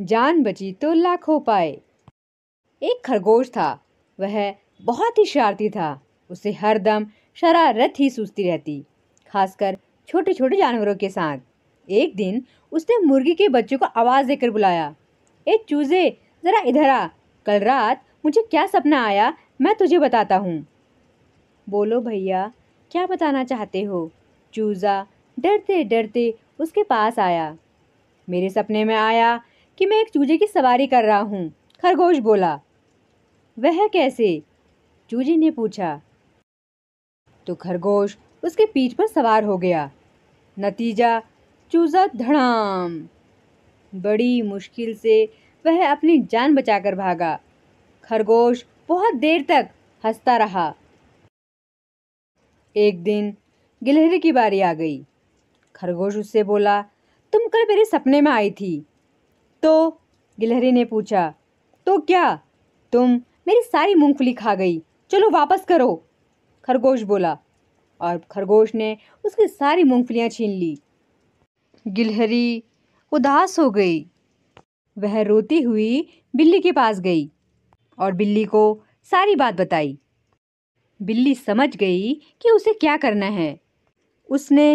जान बची तो लाख हो पाए एक खरगोश था वह बहुत ही शरारती था उसे हर दम शरारत ही सूझती रहती खासकर छोटे छोटे जानवरों के साथ एक दिन उसने मुर्गी के बच्चों को आवाज़ देकर बुलाया ए चूज़े ज़रा इधर आ कल रात मुझे क्या सपना आया मैं तुझे बताता हूँ बोलो भैया क्या बताना चाहते हो चूज़ा डरते डरते उसके पास आया मेरे सपने में आया कि मैं एक चूजे की सवारी कर रहा हूँ खरगोश बोला वह कैसे चूजे ने पूछा तो खरगोश उसके पीठ पर सवार हो गया नतीजा चूजा धड़ाम बड़ी मुश्किल से वह अपनी जान बचाकर भागा खरगोश बहुत देर तक हंसता रहा एक दिन गिलहरी की बारी आ गई खरगोश उससे बोला तुम कल मेरे सपने में आई थी तो गिलहरी ने पूछा तो क्या तुम मेरी सारी मूंगफली खा गई चलो वापस करो खरगोश बोला और खरगोश ने उसकी सारी मूंगफलियाँ छीन ली गिलहरी उदास हो गई वह रोती हुई बिल्ली के पास गई और बिल्ली को सारी बात बताई बिल्ली समझ गई कि उसे क्या करना है उसने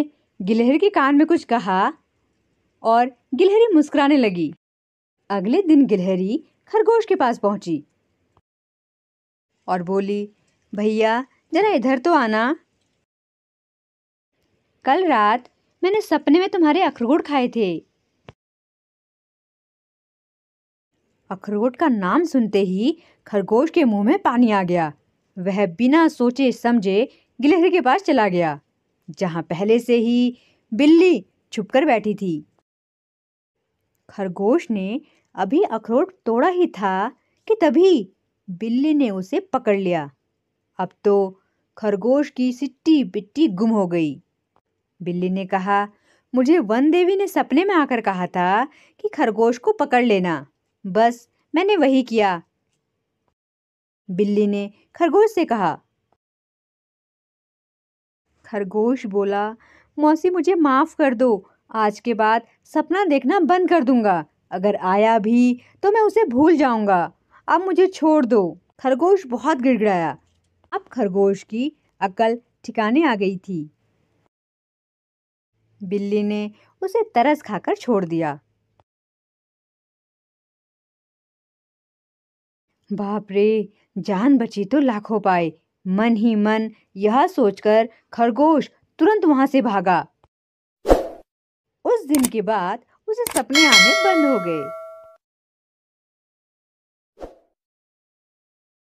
गिलहरी के कान में कुछ कहा और गिलहरी मुस्कुराने लगी अगले दिन गिलहरी खरगोश के पास पहुंची और बोली भैया जरा इधर तो आना कल रात मैंने सपने में तुम्हारे अखरोट खाए थे अखरोट का नाम सुनते ही खरगोश के मुंह में पानी आ गया वह बिना सोचे समझे गिलहरी के पास चला गया जहां पहले से ही बिल्ली छुपकर बैठी थी खरगोश ने अभी अखरोट तोड़ा ही था कि तभी बिल्ली ने उसे पकड़ लिया अब तो खरगोश की सिट्टी पिट्टी गुम हो गई बिल्ली ने कहा मुझे वन देवी ने सपने में आकर कहा था कि खरगोश को पकड़ लेना बस मैंने वही किया बिल्ली ने खरगोश से कहा खरगोश बोला मौसी मुझे माफ़ कर दो आज के बाद सपना देखना बंद कर दूंगा अगर आया भी तो मैं उसे भूल जाऊंगा अब मुझे छोड़ दो खरगोश बहुत गिड़गिड़ाया अब खरगोश की अकल ठिकाने आ गई थी बिल्ली ने उसे तरस खाकर छोड़ दिया बाप रे जान बची तो लाखों पाए मन ही मन यह सोचकर खरगोश तुरंत वहां से भागा दिन के बाद उसे सपने आने बंद हो गए